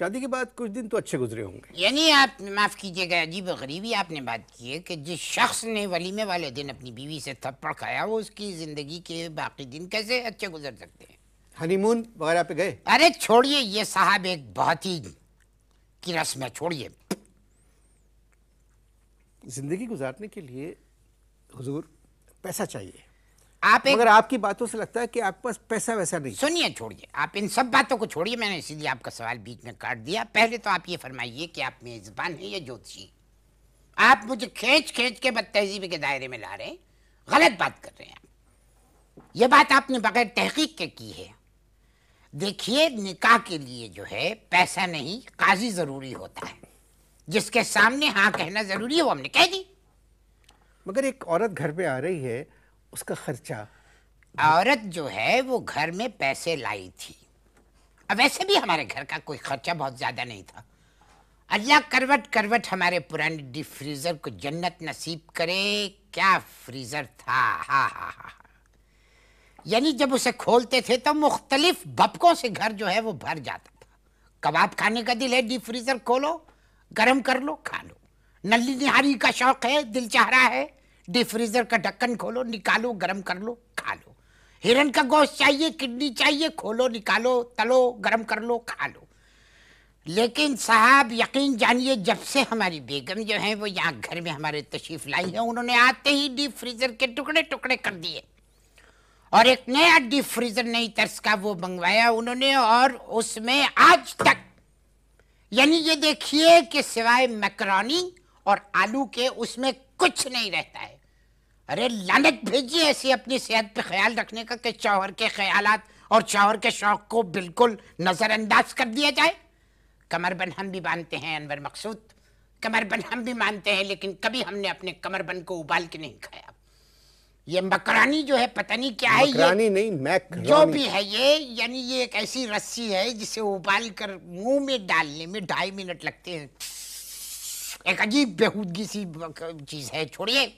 शादी के बाद कुछ दिन तो अच्छे गुजरे होंगे यानी आप माफ़ कीजिएगा अजीब गरीबी आपने बात की है कि जिस शख्स ने वलीमे वाले दिन अपनी बीवी से थप्पड़ खाया वो उसकी ज़िंदगी के बाकी दिन कैसे अच्छे गुजर सकते हैं हनीमून वगैरह पे गए अरे छोड़िए ये साहब एक बहुत ही की रस्म है छोड़िए ज़िंदगी गुजारने के लिए हजूर पैसा चाहिए आप एक मगर आपकी बातों से लगता है कि आपके पास पैसा वैसा नहीं सुनिए छोड़िए आप इन सब बातों को छोड़िए मैंने इसीलिए आपका सवाल बीच में काट दिया पहले तो आप ये फरमाइए कि आप मेजबान हैं या ज्योतिषी आप मुझे खींच खींच के बदतहजीबी के दायरे में ला रहे हैं गलत बात कर रहे हैं आप बात आपने बगैर तहकीक के की है देखिए निकाह के लिए जो है पैसा नहीं काजी ज़रूरी होता है जिसके सामने हाँ कहना ज़रूरी है वो हमने कह दी मगर एक औरत घर पे आ रही है उसका खर्चा औरत जो है वो घर में पैसे लाई थी अब वैसे भी हमारे घर का कोई खर्चा बहुत ज़्यादा नहीं था अल्लाह करवट करवट हमारे पुराने डीप फ्रीज़र को जन्नत नसीब करे क्या फ्रीज़र था हा हा हा यानी जब उसे खोलते थे तो मुख्तलिफ बपकों से घर जो है वो भर जाता था कबाब खाने का दिल है डीप फ्रीज़र खोलो गर्म कर लो खा लो नली निहारी का शौक़ है दिल चाह रहा है डिफ्रीजर फ्रीजर का ढक्कन खोलो निकालो गर्म कर लो खा लो हिरन का गोश्त चाहिए किडनी चाहिए खोलो निकालो तलो गर्म कर लो खा लो लेकिन साहब यकीन जानिए जब से हमारी बेगम जो है वो यहाँ घर में हमारे तशीफ लाई है उन्होंने आते ही डीप फ्रीज़र के टुकड़े टुकड़े कर दिए और एक नया डीप फ्रीज़र नई तर्स का वो मंगवाया उन्होंने और उसमें आज तक यानी ये देखिए कि सिवाय मैकरोनी और आलू के उसमें कुछ नहीं रहता है अरे लालच भेजिए ऐसी अपनी सेहत पे ख्याल रखने का कि चौहर के ख्याल और चौहर के शौक को बिल्कुल नज़रअंदाज कर दिया जाए कमरबन हम भी मानते हैं अनवर मकसूद कमरबन हम भी मानते हैं लेकिन कभी हमने अपने कमरबन को उबाल के नहीं खाया ये मकरानी जो है पता नहीं क्या है ये नहीं जो भी है ये यानी ये एक ऐसी रस्सी है जिसे उबाल कर मुंह में डालने में ढाई मिनट लगते हैं एक अजीब बेहूदगी सी चीज़ है छोड़िए